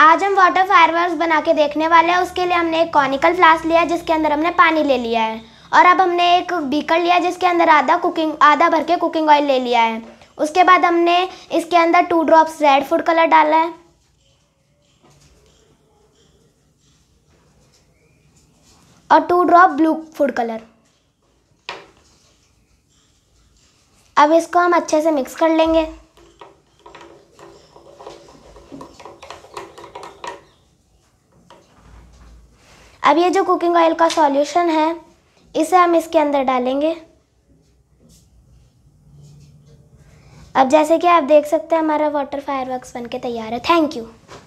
आज हम water fireworks बना के देखने वाले हैं उसके लिए हमने एक कॉनिकल फ्लास्क लिया है जिसके अंदर हमने पानी ले लिया है और अब हमने एक बीकर लिया जिसके अंदर आधा कुकिंग आधा भर के कुकिंग ऑयल ले लिया है उसके बाद हमने इसके अंदर two drops red food colour डाला है और two drop blue food colour अब इसको हम अच्छे से मिक्स कर लेंगे अब ये जो कुकिंग ऑयल का सॉल्यूशन है इसे हम इसके अंदर डालेंगे अब जैसे कि आप देख सकते हैं हमारा वाटर फायर वर्क्स बन के तैयार है थैंक यू